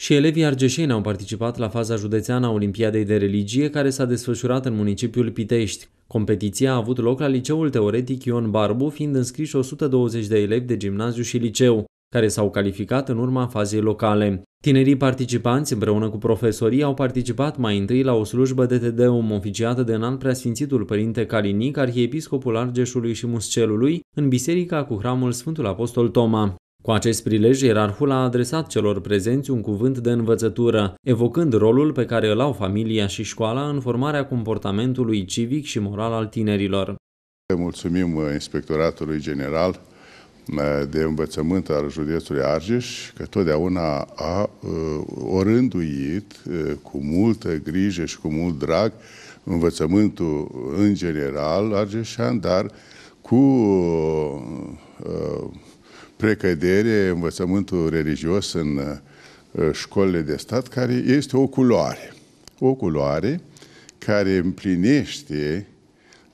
și elevii argeșeni au participat la faza județeană a Olimpiadei de Religie care s-a desfășurat în municipiul Pitești. Competiția a avut loc la liceul teoretic Ion Barbu, fiind înscriși 120 de elevi de gimnaziu și liceu, care s-au calificat în urma fazei locale. Tinerii participanți, împreună cu profesorii, au participat mai întâi la o slujbă de Tedeum oficiată de înalt preasfințitul Părinte Calinic, arhiepiscopul Argeșului și Muscelului, în biserica cu hramul Sfântul Apostol Toma. Cu acest prilej, ierarhul a adresat celor prezenți un cuvânt de învățătură, evocând rolul pe care îl au familia și școala în formarea comportamentului civic și moral al tinerilor. Mulțumim uh, Inspectoratului General uh, de Învățământ al județului Argeș, că totdeauna a uh, orânduit cu multă grijă și cu mult drag învățământul în general argeșan, dar cu precădere învățământul religios în uh, școlile de stat, care este o culoare. O culoare care împlinește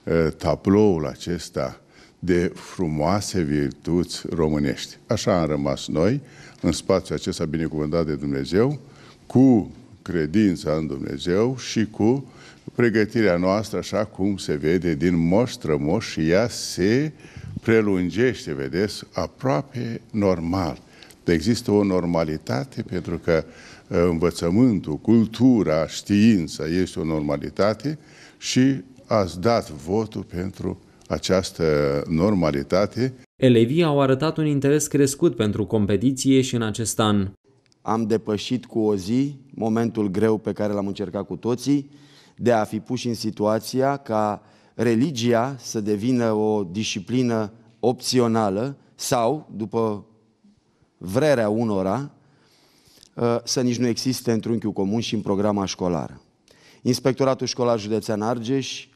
uh, tabloul acesta de frumoase virtuți românești. Așa am rămas noi, în spațiul acesta binecuvântat de Dumnezeu, cu credința în Dumnezeu și cu pregătirea noastră, așa cum se vede din moș și ea se uh, prelungește, vedeți, aproape normal. Există o normalitate pentru că uh, învățământul, cultura, știința este o normalitate și ați dat votul pentru această normalitate. Elevii au arătat un interes crescut pentru competiție și în acest an. Am depășit cu o zi momentul greu pe care l-am încercat cu toții de a fi puși în situația ca religia să devină o disciplină opțională sau, după vrerea unora, uh, să nici nu existe în trunchiul comun și în programa școlară. Inspectoratul Școlar Județean Argeș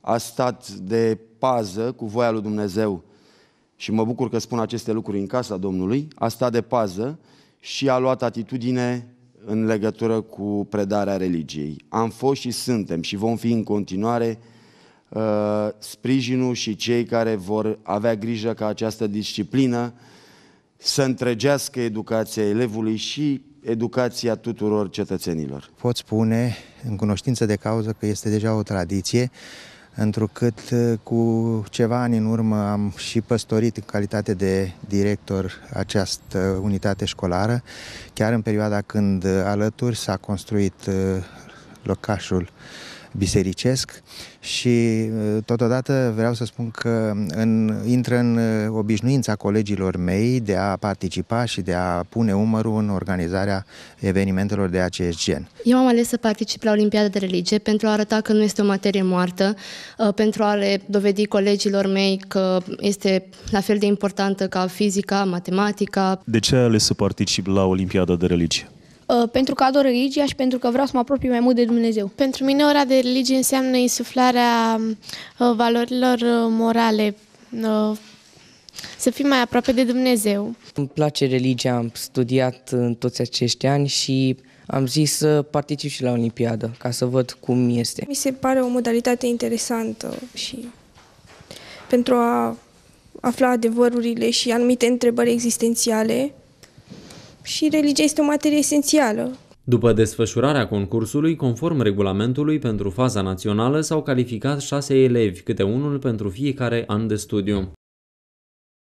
a stat de pază cu voia lui Dumnezeu și mă bucur că spun aceste lucruri în casa Domnului, a stat de pază și a luat atitudine în legătură cu predarea religiei. Am fost și suntem și vom fi în continuare Uh, sprijinul și cei care vor avea grijă ca această disciplină să întregească educația elevului și educația tuturor cetățenilor. Pot spune, în cunoștință de cauză, că este deja o tradiție, întrucât uh, cu ceva ani în urmă am și păstorit în calitate de director această unitate școlară, chiar în perioada când uh, alături s-a construit locașul bisericesc și uh, totodată vreau să spun că în, intră în uh, obișnuința colegilor mei de a participa și de a pune umărul în organizarea evenimentelor de acest gen. Eu am ales să particip la Olimpiada de Religie pentru a arăta că nu este o materie moartă, uh, pentru a le dovedi colegilor mei că este la fel de importantă ca fizica, matematica. De ce ai ales să particip la Olimpiada de Religie? Uh, pentru că ador religia și pentru că vreau să mă apropii mai mult de Dumnezeu. Pentru mine ora de religie înseamnă insuflarea uh, valorilor uh, morale, să fii mai aproape de Dumnezeu. Îmi place religia, am studiat în toți acești ani și am zis să particip și la Olimpiadă, ca să văd cum este. Mi se pare o modalitate interesantă și pentru a afla adevărurile și anumite întrebări existențiale și religia este o materie esențială. După desfășurarea concursului, conform regulamentului, pentru faza națională s-au calificat șase elevi, câte unul pentru fiecare an de studiu.